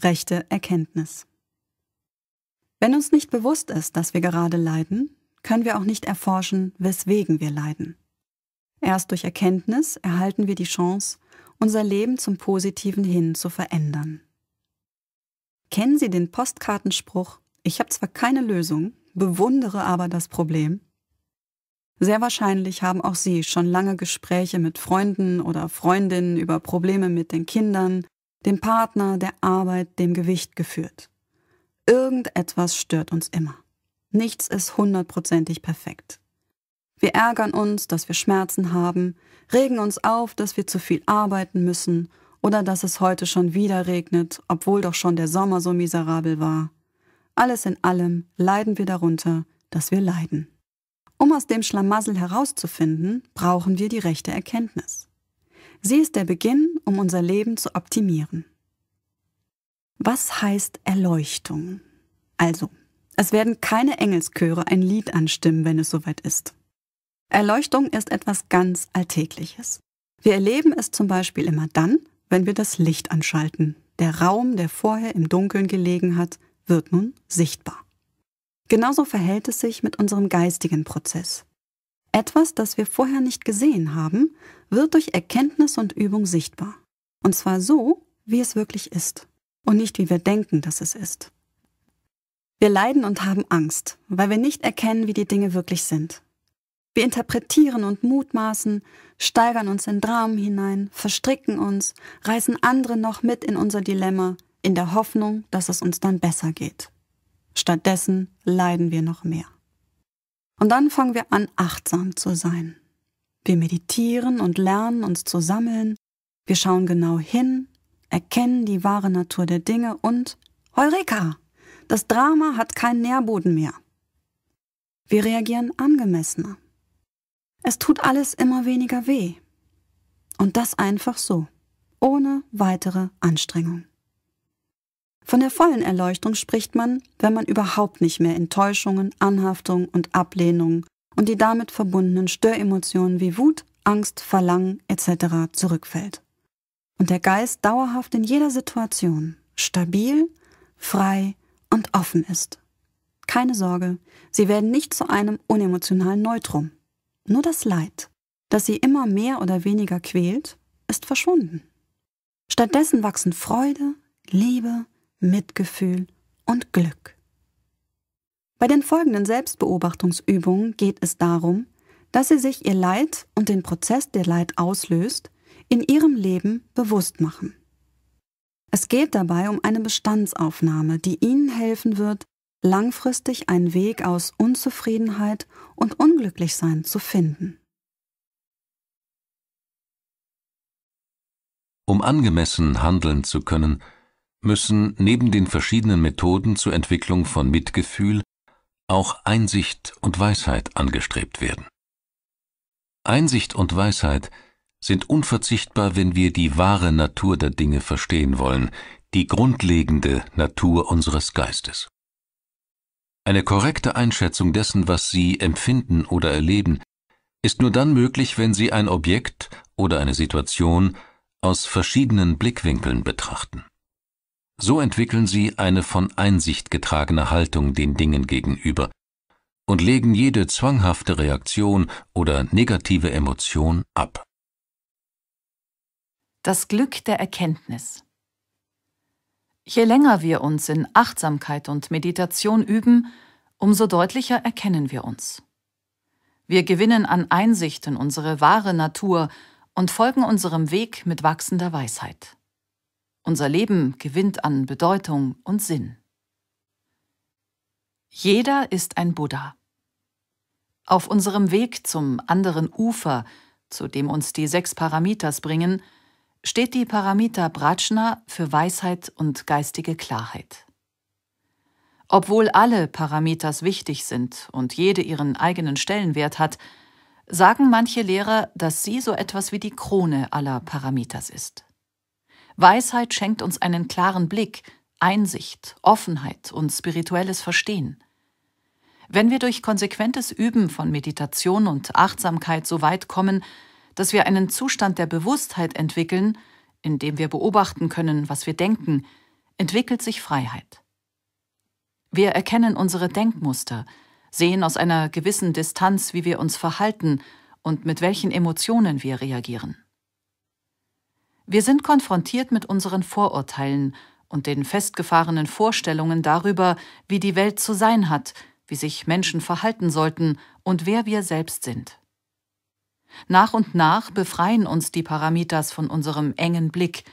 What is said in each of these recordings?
Rechte Erkenntnis. Wenn uns nicht bewusst ist, dass wir gerade leiden, können wir auch nicht erforschen, weswegen wir leiden. Erst durch Erkenntnis erhalten wir die Chance, unser Leben zum Positiven hin zu verändern. Kennen Sie den Postkartenspruch, ich habe zwar keine Lösung, bewundere aber das Problem? Sehr wahrscheinlich haben auch Sie schon lange Gespräche mit Freunden oder Freundinnen über Probleme mit den Kindern, dem Partner, der Arbeit, dem Gewicht geführt. Irgendetwas stört uns immer. Nichts ist hundertprozentig perfekt. Wir ärgern uns, dass wir Schmerzen haben, regen uns auf, dass wir zu viel arbeiten müssen oder dass es heute schon wieder regnet, obwohl doch schon der Sommer so miserabel war. Alles in allem leiden wir darunter, dass wir leiden. Um aus dem Schlamassel herauszufinden, brauchen wir die rechte Erkenntnis. Sie ist der Beginn, um unser Leben zu optimieren. Was heißt Erleuchtung? Also, es werden keine Engelschöre ein Lied anstimmen, wenn es soweit ist. Erleuchtung ist etwas ganz Alltägliches. Wir erleben es zum Beispiel immer dann, wenn wir das Licht anschalten. Der Raum, der vorher im Dunkeln gelegen hat, wird nun sichtbar. Genauso verhält es sich mit unserem geistigen Prozess. Etwas, das wir vorher nicht gesehen haben, wird durch Erkenntnis und Übung sichtbar. Und zwar so, wie es wirklich ist und nicht wie wir denken, dass es ist. Wir leiden und haben Angst, weil wir nicht erkennen, wie die Dinge wirklich sind. Wir interpretieren und mutmaßen, steigern uns in Dramen hinein, verstricken uns, reißen andere noch mit in unser Dilemma, in der Hoffnung, dass es uns dann besser geht. Stattdessen leiden wir noch mehr. Und dann fangen wir an, achtsam zu sein. Wir meditieren und lernen uns zu sammeln. Wir schauen genau hin, erkennen die wahre Natur der Dinge und Eureka! Das Drama hat keinen Nährboden mehr. Wir reagieren angemessener. Es tut alles immer weniger weh. Und das einfach so, ohne weitere Anstrengung. Von der vollen Erleuchtung spricht man, wenn man überhaupt nicht mehr Enttäuschungen, Anhaftungen und Ablehnungen und die damit verbundenen Störemotionen wie Wut, Angst, Verlangen etc. zurückfällt. Und der Geist dauerhaft in jeder Situation stabil, frei und offen ist. Keine Sorge, sie werden nicht zu einem unemotionalen Neutrum. Nur das Leid, das sie immer mehr oder weniger quält, ist verschwunden. Stattdessen wachsen Freude, Liebe, Mitgefühl und Glück. Bei den folgenden Selbstbeobachtungsübungen geht es darum, dass Sie sich Ihr Leid und den Prozess, der Leid auslöst, in Ihrem Leben bewusst machen. Es geht dabei um eine Bestandsaufnahme, die Ihnen helfen wird, langfristig einen Weg aus Unzufriedenheit und Unglücklichsein zu finden. Um angemessen handeln zu können, müssen neben den verschiedenen Methoden zur Entwicklung von Mitgefühl auch Einsicht und Weisheit angestrebt werden. Einsicht und Weisheit sind unverzichtbar, wenn wir die wahre Natur der Dinge verstehen wollen, die grundlegende Natur unseres Geistes. Eine korrekte Einschätzung dessen, was Sie empfinden oder erleben, ist nur dann möglich, wenn Sie ein Objekt oder eine Situation aus verschiedenen Blickwinkeln betrachten. So entwickeln sie eine von Einsicht getragene Haltung den Dingen gegenüber und legen jede zwanghafte Reaktion oder negative Emotion ab. Das Glück der Erkenntnis Je länger wir uns in Achtsamkeit und Meditation üben, umso deutlicher erkennen wir uns. Wir gewinnen an Einsicht in unsere wahre Natur und folgen unserem Weg mit wachsender Weisheit. Unser Leben gewinnt an Bedeutung und Sinn. Jeder ist ein Buddha. Auf unserem Weg zum anderen Ufer, zu dem uns die sechs Paramitas bringen, steht die Paramita Brajna für Weisheit und geistige Klarheit. Obwohl alle Paramitas wichtig sind und jede ihren eigenen Stellenwert hat, sagen manche Lehrer, dass sie so etwas wie die Krone aller Paramitas ist. Weisheit schenkt uns einen klaren Blick, Einsicht, Offenheit und spirituelles Verstehen. Wenn wir durch konsequentes Üben von Meditation und Achtsamkeit so weit kommen, dass wir einen Zustand der Bewusstheit entwickeln, in dem wir beobachten können, was wir denken, entwickelt sich Freiheit. Wir erkennen unsere Denkmuster, sehen aus einer gewissen Distanz, wie wir uns verhalten und mit welchen Emotionen wir reagieren. Wir sind konfrontiert mit unseren Vorurteilen und den festgefahrenen Vorstellungen darüber, wie die Welt zu sein hat, wie sich Menschen verhalten sollten und wer wir selbst sind. Nach und nach befreien uns die Paramitas von unserem engen Blick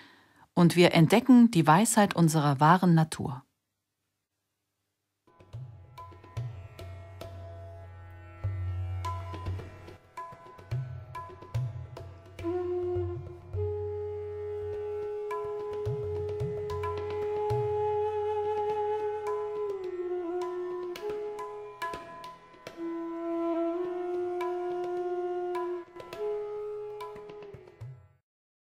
und wir entdecken die Weisheit unserer wahren Natur.